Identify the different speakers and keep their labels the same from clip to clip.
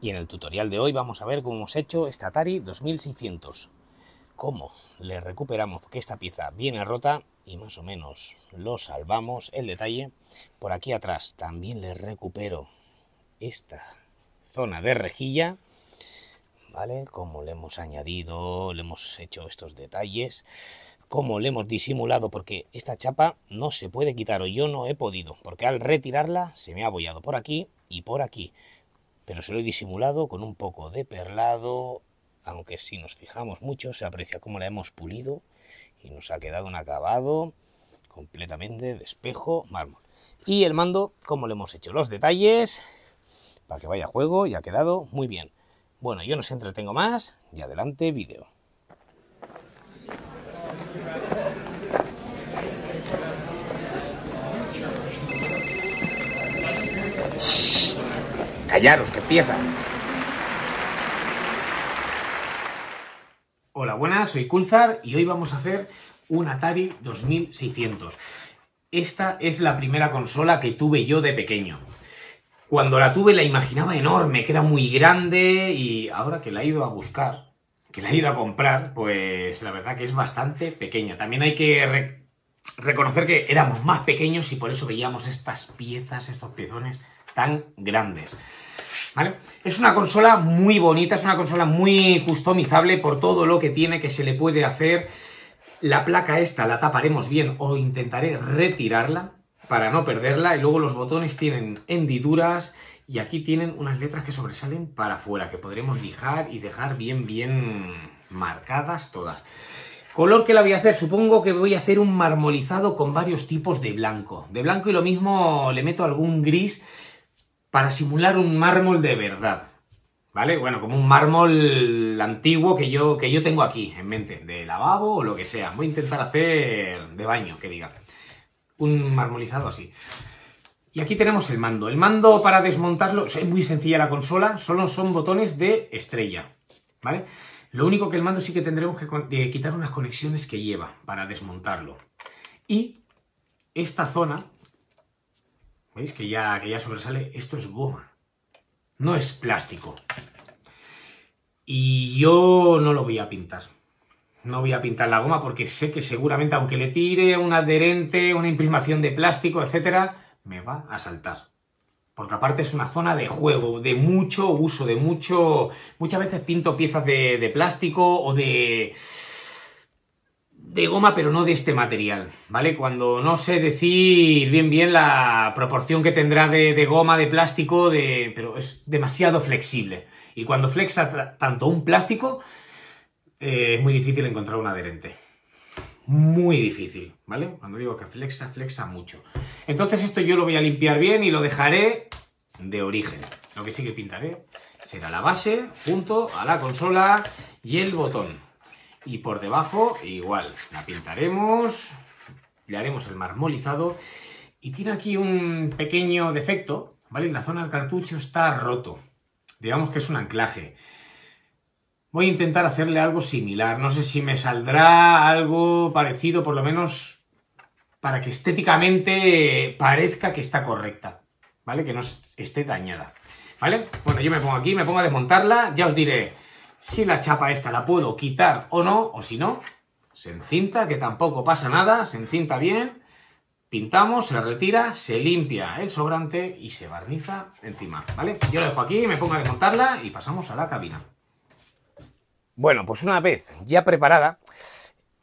Speaker 1: Y en el tutorial de hoy vamos a ver cómo hemos hecho esta Atari 2600. Cómo le recuperamos, porque esta pieza viene rota y más o menos lo salvamos. El detalle, por aquí atrás también le recupero esta zona de rejilla. ¿Vale? Cómo le hemos añadido, le hemos hecho estos detalles cómo le hemos disimulado porque esta chapa no se puede quitar o yo no he podido porque al retirarla se me ha abollado por aquí y por aquí pero se lo he disimulado con un poco de perlado, aunque si nos fijamos mucho se aprecia cómo la hemos pulido y nos ha quedado un acabado completamente de espejo mármol. Y el mando, como le hemos hecho los detalles, para que vaya a juego y ha quedado muy bien. Bueno, yo no se entretengo más y adelante vídeo. Callaros, que pieza. Hola, buenas, soy Kulzar y hoy vamos a hacer un Atari 2600. Esta es la primera consola que tuve yo de pequeño. Cuando la tuve la imaginaba enorme, que era muy grande y ahora que la he ido a buscar, que la he ido a comprar, pues la verdad que es bastante pequeña. También hay que reconocer que éramos más pequeños y por eso veíamos estas piezas, estos pezones tan grandes. ¿Vale? Es una consola muy bonita, es una consola muy customizable por todo lo que tiene, que se le puede hacer. La placa esta la taparemos bien o intentaré retirarla para no perderla. Y luego los botones tienen hendiduras y aquí tienen unas letras que sobresalen para afuera, que podremos lijar y dejar bien, bien marcadas todas. Color que la voy a hacer, supongo que voy a hacer un marmolizado con varios tipos de blanco. De blanco y lo mismo le meto algún gris para simular un mármol de verdad. ¿Vale? Bueno, como un mármol antiguo que yo, que yo tengo aquí en mente, de lavabo o lo que sea. Voy a intentar hacer de baño, que diga. Un marmolizado así. Y aquí tenemos el mando. El mando para desmontarlo, es muy sencilla la consola, solo son botones de estrella. ¿Vale? Lo único que el mando sí que tendremos que eh, quitar unas conexiones que lleva para desmontarlo. Y esta zona ¿Veis? Que ya, ya sobresale. Esto es goma. No es plástico. Y yo no lo voy a pintar. No voy a pintar la goma porque sé que seguramente, aunque le tire un adherente, una imprimación de plástico, etcétera, me va a saltar. Porque aparte es una zona de juego, de mucho uso, de mucho... Muchas veces pinto piezas de plástico o de de goma, pero no de este material, ¿vale? Cuando no sé decir bien bien la proporción que tendrá de, goma, de plástico, de, pero es demasiado flexible. Y cuando flexa tanto un plástico, eh, es muy difícil encontrar un adherente. Muy difícil, ¿vale? Cuando digo que flexa, flexa mucho. Entonces esto yo lo voy a limpiar bien y lo dejaré de origen. Lo que sí que pintaré será la base junto a la consola y el botón. Y por debajo, igual, la pintaremos, le haremos el marmolizado. Y tiene aquí un pequeño defecto, ¿vale? la zona del cartucho está roto. Digamos que es un anclaje. Voy a intentar hacerle algo similar. No sé si me saldrá algo parecido, por lo menos para que estéticamente parezca que está correcta, ¿vale? Que no esté dañada, ¿vale? Bueno, yo me pongo aquí, me pongo a desmontarla, ya os diré si la chapa esta la puedo quitar o no, o si no, se encinta, que tampoco pasa nada, se encinta bien, pintamos, se retira, se limpia el sobrante y se barniza encima, ¿vale? Yo lo dejo aquí, me pongo a desmontarla y pasamos a la cabina. Bueno, pues una vez ya preparada,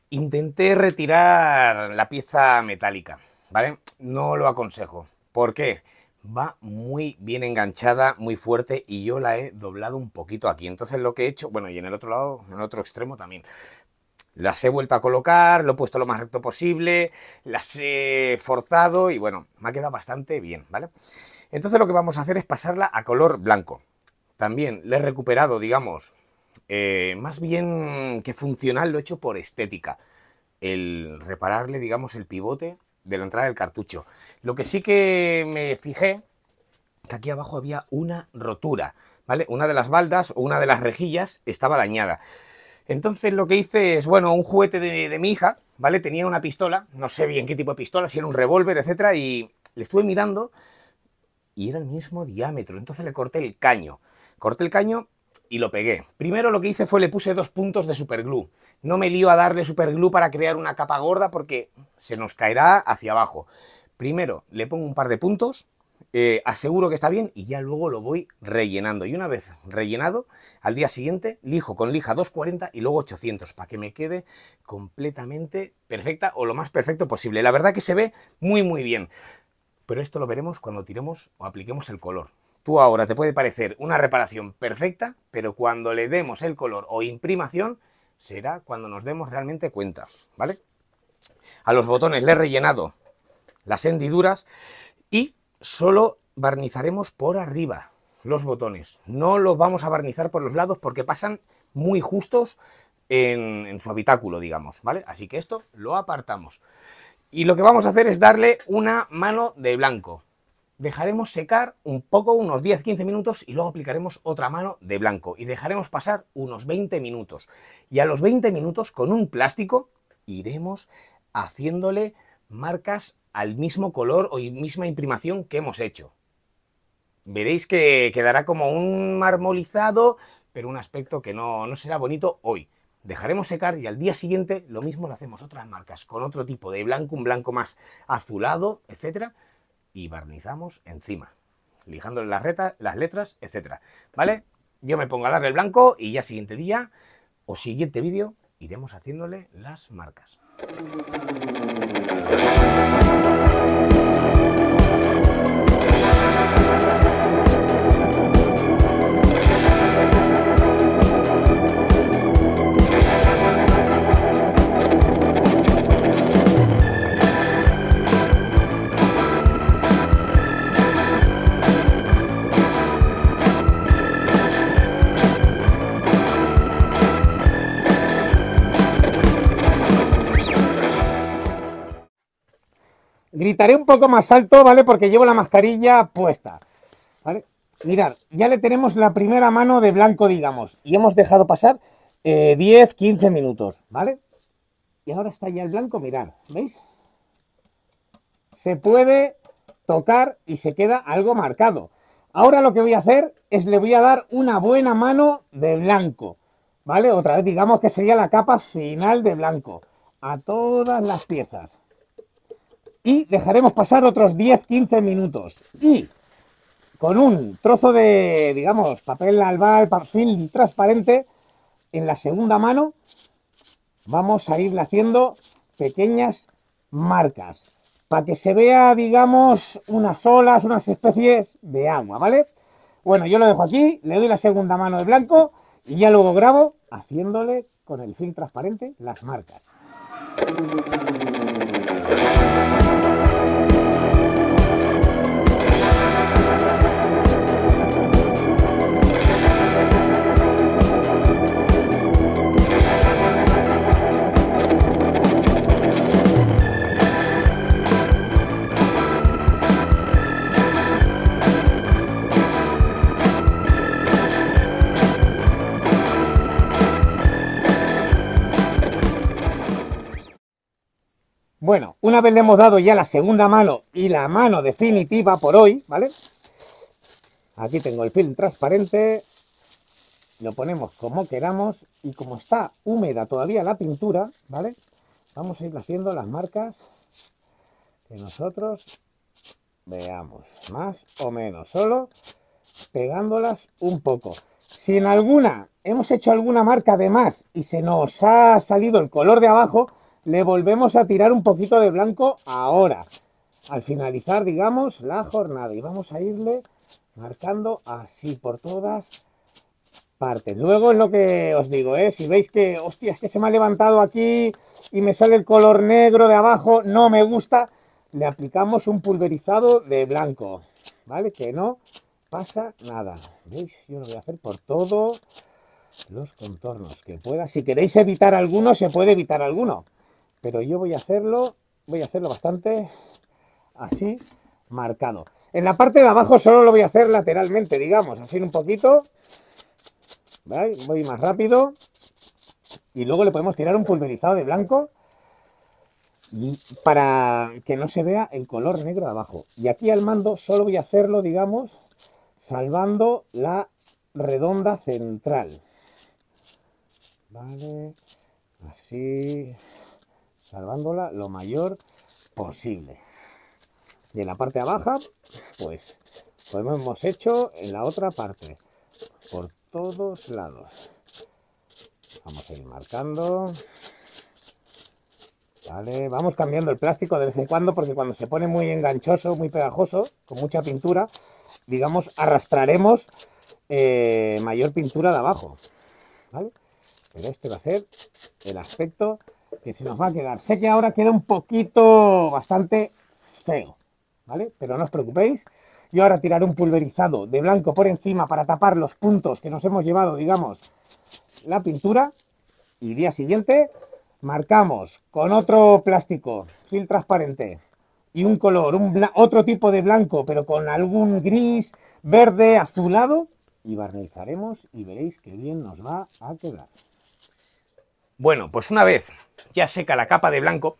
Speaker 1: intenté retirar la pieza metálica, ¿vale? No lo aconsejo. ¿Por qué? va muy bien enganchada, muy fuerte y yo la he doblado un poquito aquí. Entonces lo que he hecho, bueno, y en el otro lado, en el otro extremo también. Las he vuelto a colocar, lo he puesto lo más recto posible, las he forzado y bueno, me ha quedado bastante bien, ¿vale? Entonces lo que vamos a hacer es pasarla a color blanco. También le he recuperado, digamos, eh, más bien que funcional, lo he hecho por estética. El repararle, digamos, el pivote de la entrada del cartucho. Lo que sí que me fijé, que aquí abajo había una rotura, ¿vale? Una de las baldas o una de las rejillas estaba dañada. Entonces lo que hice es, bueno, un juguete de, mi hija, ¿vale? Tenía una pistola, no sé bien qué tipo de pistola, si era un revólver, etcétera, y le estuve mirando y era el mismo diámetro. Entonces le corté el caño. Corté el caño y lo pegué. Primero lo que hice fue le puse dos puntos de superglue. No me lío a darle superglue para crear una capa gorda porque se nos caerá hacia abajo. Primero le pongo un par de puntos, eh, aseguro que está bien y ya luego lo voy rellenando. Y una vez rellenado, al día siguiente lijo con lija 240 y luego 800 para que me quede completamente perfecta o lo más perfecto posible. La verdad que se ve muy muy bien. Pero esto lo veremos cuando tiremos o apliquemos el color. Tú ahora te puede parecer una reparación perfecta, pero cuando le demos el color o imprimación, será cuando nos demos realmente cuenta, ¿vale? A los botones le he rellenado las hendiduras y solo barnizaremos por arriba los botones. No los vamos a barnizar por los lados porque pasan muy justos en, en, su habitáculo, digamos, ¿vale? Así que esto lo apartamos.
Speaker 2: Y lo que vamos a hacer es darle
Speaker 1: una mano de blanco dejaremos secar un poco, unos 10-15 minutos, y luego aplicaremos otra mano de blanco y dejaremos pasar unos 20 minutos. Y a los 20 minutos, con un plástico, iremos haciéndole marcas al mismo color o misma imprimación que hemos hecho. Veréis que quedará como un marmolizado, pero un aspecto que no, será bonito hoy dejaremos secar y al día siguiente lo mismo lo hacemos otras marcas con otro tipo de blanco, un blanco más azulado, etcétera, y barnizamos encima, lijándole las, retas, las letras, etcétera. ¿Vale? Yo me pongo a darle el blanco y ya siguiente día o siguiente vídeo iremos haciéndole las marcas. Gritaré un poco más alto, ¿vale? Porque llevo la mascarilla puesta. ¿Vale? Mirad, ya le tenemos la primera mano de blanco, digamos, y hemos dejado pasar 10, eh, 15 minutos, ¿vale? Y ahora está ya el blanco, mirad, ¿veis? Se puede tocar y se queda algo marcado. Ahora lo que voy a hacer es le voy a dar una buena mano de blanco, ¿vale? Otra vez, digamos que sería la capa final de blanco, a todas las piezas y dejaremos pasar otros 10-15 minutos. Y con un trozo de, digamos, papel albal, perfil transparente en la segunda mano, vamos a irle haciendo pequeñas marcas para que se vea, digamos, unas olas, unas especies de agua, ¿vale? Bueno, yo lo dejo aquí, le doy la segunda mano de blanco y ya luego grabo haciéndole con el film transparente las marcas. Bueno, una vez le hemos dado ya la segunda mano y la mano definitiva por hoy, ¿vale? Aquí tengo el film transparente, lo ponemos como queramos y como está húmeda todavía la pintura, ¿vale? Vamos a ir haciendo las marcas que nosotros veamos, más o menos, solo pegándolas un poco. Si en alguna hemos hecho alguna marca de más y se nos ha salido el color de abajo, le volvemos a tirar un poquito de blanco ahora, al finalizar, digamos, la jornada. Y vamos a irle marcando así por todas partes. Luego es lo que os digo, ¿eh? si veis que, hostia, es que se me ha levantado aquí y me sale el color negro de abajo, no me gusta, le aplicamos un pulverizado de blanco, ¿vale? Que no pasa nada. ¿Veis? Yo lo voy a hacer por todos los contornos que pueda. Si queréis evitar alguno, se puede evitar alguno pero yo voy a hacerlo, voy a hacerlo bastante así marcado. En la parte de abajo solo lo voy a hacer lateralmente, digamos, así un poquito. Voy más rápido. Y luego le podemos tirar un pulverizado de blanco para que no se vea el color negro de abajo. Y aquí al mando solo voy a hacerlo, digamos, salvando la redonda central. Vale, así, salvándola lo mayor posible. Y en la parte abajo, pues, lo hemos hecho en la otra parte, por todos lados. Vamos a ir marcando. Vale, vamos cambiando el plástico de vez en cuando porque cuando se pone muy enganchoso, muy pegajoso, con mucha pintura, digamos, arrastraremos eh, mayor pintura de abajo. ¿Vale? Pero este va a ser el aspecto que se nos va a quedar. Sé que ahora queda un poquito bastante feo, ¿vale? Pero no os preocupéis. Yo ahora tiraré un pulverizado de blanco por encima para tapar los puntos que nos hemos llevado, digamos, la pintura. Y día siguiente marcamos con otro plástico, fil transparente, y un color, un otro tipo de blanco, pero con algún gris, verde, azulado, y barnizaremos y veréis qué bien nos va a quedar. Bueno, pues una vez ya seca la capa de blanco,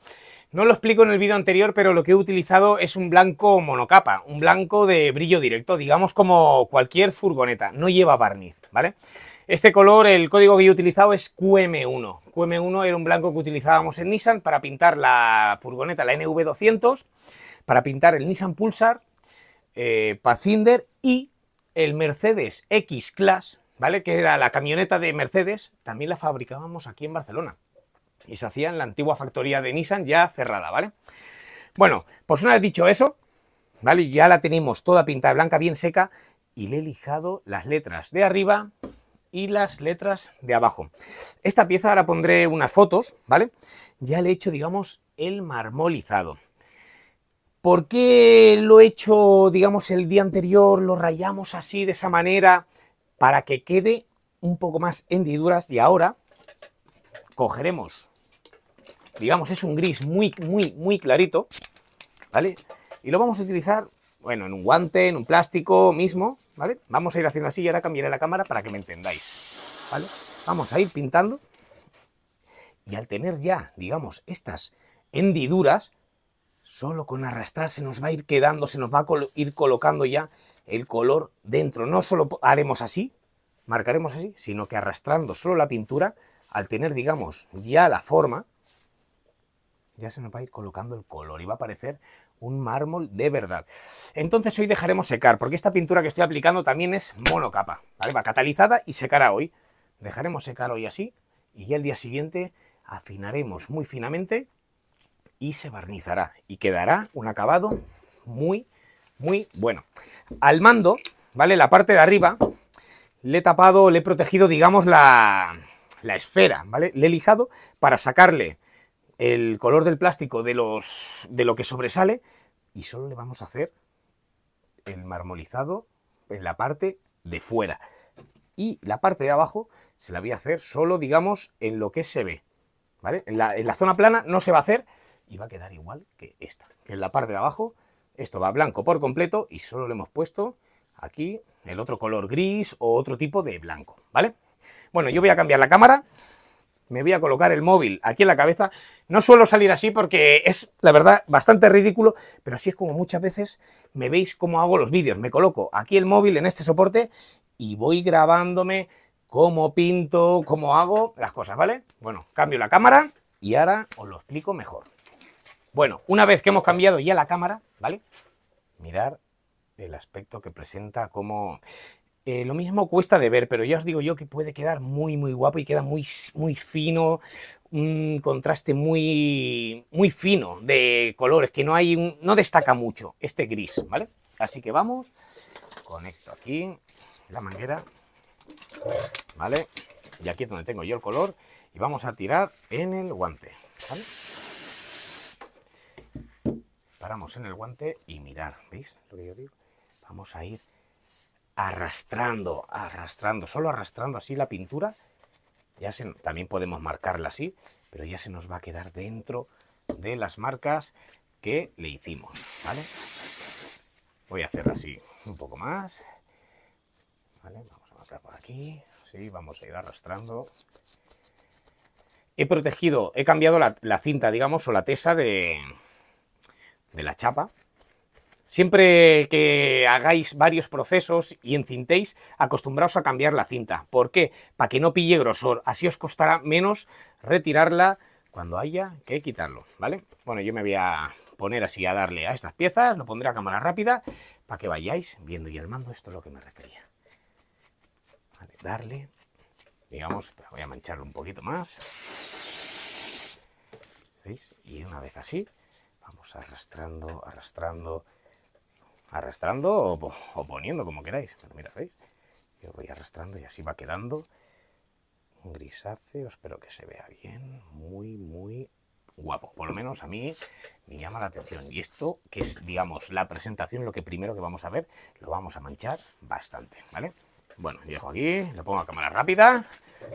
Speaker 1: no lo explico en el vídeo anterior, pero lo que he utilizado es un blanco monocapa, un blanco de brillo directo, digamos como cualquier furgoneta, no lleva barniz, ¿vale? Este color, el código que he utilizado es QM1. QM1 era un blanco que utilizábamos en Nissan para pintar la furgoneta, la NV200, para pintar el Nissan Pulsar, eh, Pathfinder y el Mercedes X-Class ¿vale? Que era la camioneta de Mercedes, también la fabricábamos aquí en Barcelona. Y se hacía en la antigua factoría de Nissan ya cerrada, ¿vale? Bueno, pues una vez dicho eso, ¿vale? Ya la tenemos toda pinta de blanca, bien seca, y le he lijado las letras de arriba y las letras de abajo. Esta pieza ahora pondré unas fotos, ¿vale? Ya le he hecho, digamos, el marmolizado. ¿Por qué lo he hecho, digamos, el día anterior? Lo rayamos así, de esa manera para que quede un poco más hendiduras y ahora cogeremos, digamos, es un gris muy, muy, muy clarito, ¿vale? Y lo vamos a utilizar, bueno, en un guante, en un plástico mismo, ¿vale? Vamos a ir haciendo así y ahora cambiaré la cámara para que me entendáis, ¿vale? Vamos a ir pintando y al tener ya, digamos, estas hendiduras, solo con arrastrar se nos va a ir quedando, se nos va a ir colocando ya el color dentro. No solo haremos así, marcaremos así, sino que arrastrando solo la pintura, al tener, digamos, ya la forma, ya se nos va a ir colocando el color y va a aparecer un mármol de verdad. Entonces hoy dejaremos secar, porque esta pintura que estoy aplicando también es monocapa, Va catalizada y secará hoy. Dejaremos secar hoy así y ya el día siguiente afinaremos muy finamente y se barnizará y quedará un acabado muy muy bueno. Al mando, ¿vale? La parte de arriba le he tapado, le he protegido, digamos, la, la esfera, ¿vale? Le he lijado para sacarle el color del plástico de, los, de lo que sobresale y solo le vamos a hacer el marmolizado en la parte de fuera. Y la parte de abajo se la voy a hacer solo, digamos, en lo que se ve. ¿vale? En, la, en la zona plana no se va a hacer y va a quedar igual que esta. Que en la parte de abajo esto va blanco por completo y solo le hemos puesto aquí el otro color gris o otro tipo de blanco, ¿vale? Bueno, yo voy a cambiar la cámara, me voy a colocar el móvil aquí en la cabeza. No suelo salir así porque es, la verdad, bastante ridículo, pero así es como muchas veces me veis cómo hago los vídeos. Me coloco aquí el móvil en este soporte y voy grabándome cómo pinto, cómo hago las cosas, ¿vale? Bueno, cambio la cámara y ahora os lo explico mejor. Bueno, una vez que hemos cambiado ya la cámara, ¿vale? Mirar el aspecto que presenta como... Eh, lo mismo cuesta de ver, pero ya os digo yo que puede quedar muy, muy guapo y queda muy, muy fino, un contraste muy, muy fino de colores, que no, hay un, no destaca mucho este gris, ¿vale? Así que vamos, esto aquí la manguera, ¿vale? Y aquí es donde tengo yo el color y vamos a tirar en el guante, ¿vale? paramos en el guante y mirar, ¿veis lo que yo digo? Vamos a ir arrastrando, arrastrando, solo arrastrando así la pintura. Ya se, también podemos marcarla así, pero ya se nos va a quedar dentro de las marcas que le hicimos, Voy a hacer así un poco más, ¿vale? Vamos a marcar por aquí, sí, vamos a ir arrastrando. He protegido, he cambiado la cinta, digamos, o la tesa de, de la chapa. Siempre que hagáis varios procesos y encintéis, acostumbraos a cambiar la cinta. ¿Por qué? Para que no pille grosor. Así os costará menos retirarla cuando haya que quitarlo, ¿vale? Bueno, yo me voy a poner así a darle a estas piezas, lo pondré a cámara rápida para que vayáis viendo y armando. Esto es lo que me refería. Vale, darle, digamos, voy a mancharlo un poquito más. ¿Veis? Y una vez así, Vamos arrastrando, arrastrando, arrastrando o, poniendo, como queráis. mira, ¿veis? Yo voy arrastrando y así va quedando un grisáceo. Espero que se vea bien. Muy, muy guapo. Por lo menos a mí me llama la atención. Y esto, que es, digamos, la presentación, lo que primero que vamos a ver, lo vamos a manchar bastante, ¿vale? Bueno, dejo aquí, lo pongo a cámara rápida,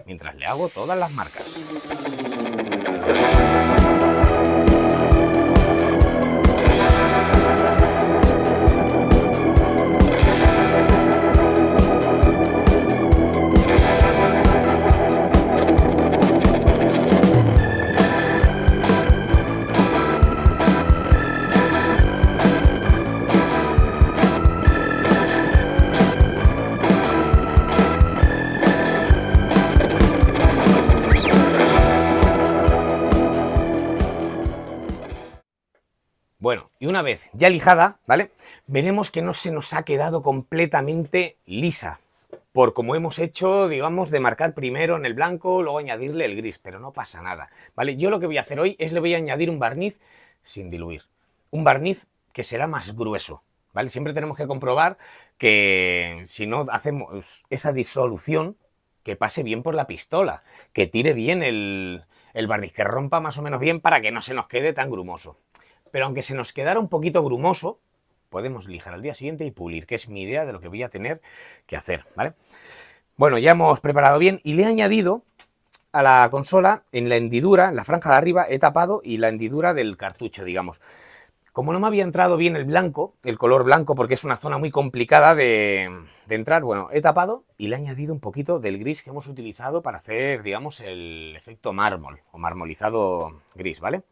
Speaker 1: mientras le hago todas las marcas. vez ya lijada, ¿vale? Veremos que no se nos ha quedado completamente lisa, por como hemos hecho, digamos, de marcar primero en el blanco, luego añadirle el gris, pero no pasa nada, ¿vale? Yo lo que voy a hacer hoy es le voy a añadir un barniz sin diluir, un barniz que será más grueso, ¿vale? Siempre tenemos que comprobar que si no hacemos esa disolución, que pase bien por la pistola, que tire bien el, el barniz, que rompa más o menos bien para que no se nos quede tan grumoso. Pero aunque se nos quedara un poquito grumoso, podemos lijar al día siguiente y pulir, que es mi idea de lo que voy a tener que hacer, ¿vale? Bueno, ya hemos preparado bien y le he añadido a la consola, en la hendidura, en la franja de arriba, he tapado y la hendidura del cartucho, digamos. Como no me había entrado bien el blanco, el color blanco, porque es una zona muy complicada de, de entrar, bueno, he tapado y le he añadido un poquito del gris que hemos utilizado para hacer, digamos, el efecto mármol o marmolizado gris, ¿vale?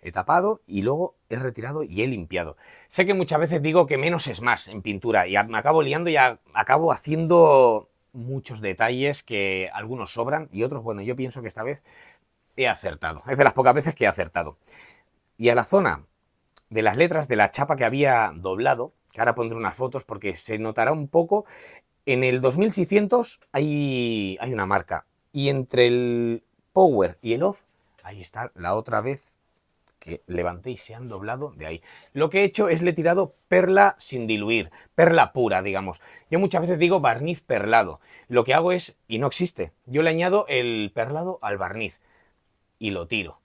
Speaker 1: he tapado y luego he retirado y he limpiado. Sé que muchas veces digo que menos es más en pintura y me acabo liando y acabo haciendo muchos detalles que algunos sobran y otros, bueno, yo pienso que esta vez he acertado. Es de las pocas veces que he acertado. Y a la zona de las letras de la chapa que había doblado, que ahora pondré unas fotos porque se notará un poco, en el 2600 hay, hay una marca y entre el power y el off, ahí está la otra vez que levanté y se han doblado de ahí. Lo que he hecho es le he tirado perla sin diluir, perla pura, digamos. Yo muchas veces digo barniz perlado. Lo que hago es, y no existe, yo le añado el perlado al barniz y lo tiro,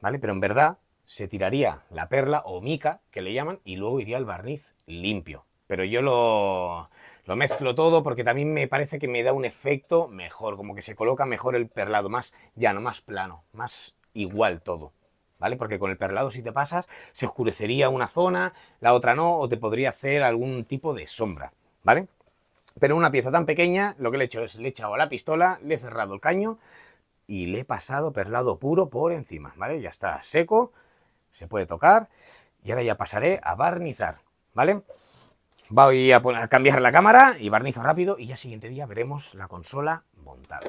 Speaker 1: ¿vale? Pero en verdad se tiraría la perla o mica, que le llaman, y luego iría al barniz limpio. Pero yo lo, lo mezclo todo porque también me parece que me da un efecto mejor, como que se coloca mejor el perlado, más llano, más plano, más igual todo. ¿vale? Porque con el perlado si te pasas se oscurecería una zona, la otra no, o te podría hacer algún tipo de sombra, ¿vale? Pero una pieza tan pequeña, lo que le he hecho es le he echado la pistola, le he cerrado el caño y le he pasado perlado puro por encima, ¿vale? Ya está seco, se puede tocar y ahora ya pasaré a barnizar, ¿vale? Voy a, a cambiar la cámara y barnizo rápido y ya siguiente día veremos la consola montada.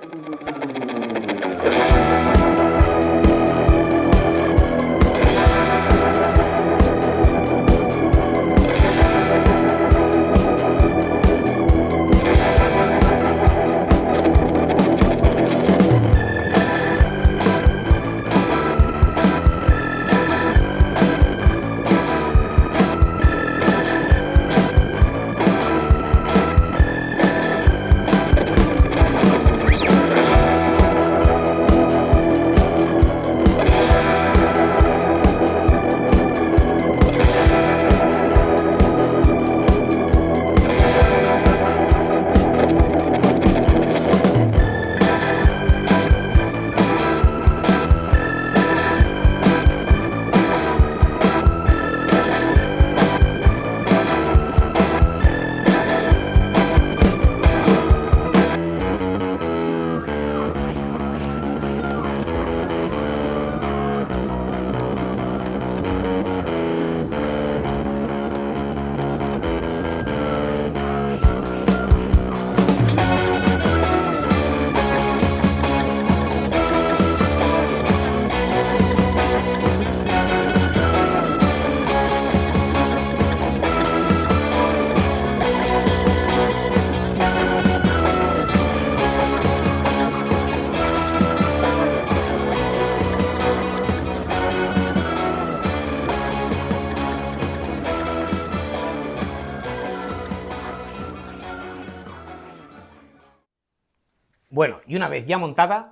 Speaker 1: Y una vez ya montada,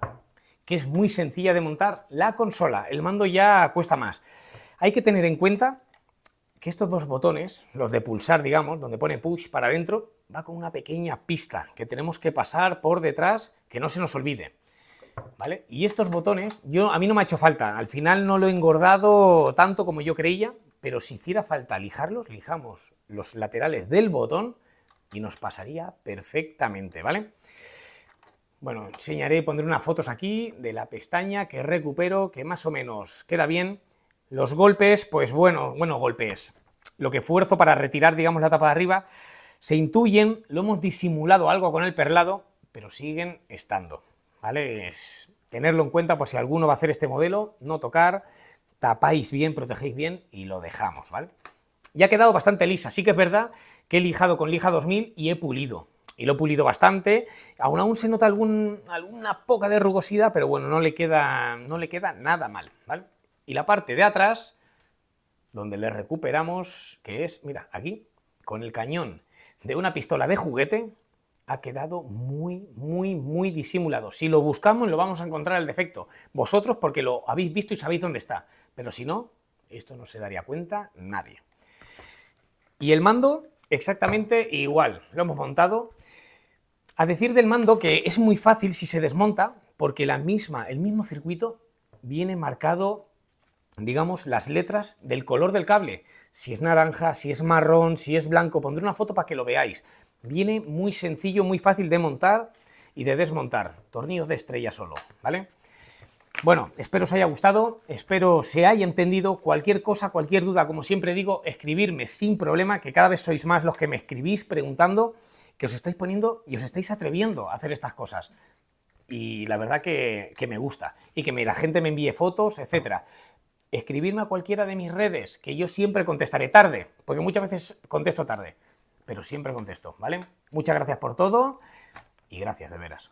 Speaker 1: que es muy sencilla de montar, la consola, el mando ya cuesta más. Hay que tener en cuenta que estos dos botones, los de pulsar, digamos, donde pone push para adentro, va con una pequeña pista que tenemos que pasar por detrás, que no se nos olvide. ¿Vale? Y estos botones, yo, a mí no me ha hecho falta, al final no lo he engordado tanto como yo creía, pero si hiciera falta lijarlos, lijamos los laterales del botón y nos pasaría perfectamente, ¿vale? Bueno, enseñaré pondré unas fotos aquí de la pestaña que recupero, que más o menos queda bien. Los golpes, pues bueno, bueno, golpes. Lo que esfuerzo para retirar, digamos, la tapa de arriba, se intuyen, lo hemos disimulado algo con el perlado, pero siguen estando, ¿vale? Es tenerlo en cuenta por si alguno va a hacer este modelo, no tocar, tapáis bien, protegéis bien y lo dejamos, ¿vale? Ya ha quedado bastante lisa, sí que es verdad que he lijado con lija 2000 y he pulido, y lo he pulido bastante. Aún aún se nota alguna poca de rugosidad, pero bueno, no le queda, no le queda nada mal, Y la parte de atrás, donde le recuperamos, que es, mira, aquí, con el cañón de una pistola de juguete, ha quedado muy, muy, muy disimulado. Si lo buscamos, lo vamos a encontrar el defecto. Vosotros, porque lo habéis visto y sabéis dónde está. Pero si no, esto no se daría cuenta nadie. Y el mando, exactamente igual. Lo hemos montado a decir del mando que es muy fácil si se desmonta, porque la misma, el mismo circuito viene marcado, digamos, las letras del color del cable. Si es naranja, si es marrón, si es blanco, pondré una foto para que lo veáis. Viene muy sencillo, muy fácil de montar y de desmontar. Tornillos de estrella solo, ¿vale? Bueno, espero os haya gustado, espero se haya entendido. Cualquier cosa, cualquier duda, como siempre digo, escribirme sin problema, que cada vez sois más los que me escribís preguntando que os estáis poniendo y os estáis atreviendo a hacer estas cosas. Y la verdad que, me gusta. Y que la gente me envíe fotos, etc. escribirme a cualquiera de mis redes, que yo siempre contestaré tarde, porque muchas veces contesto tarde, pero siempre contesto, ¿vale? Muchas gracias por todo y gracias de veras.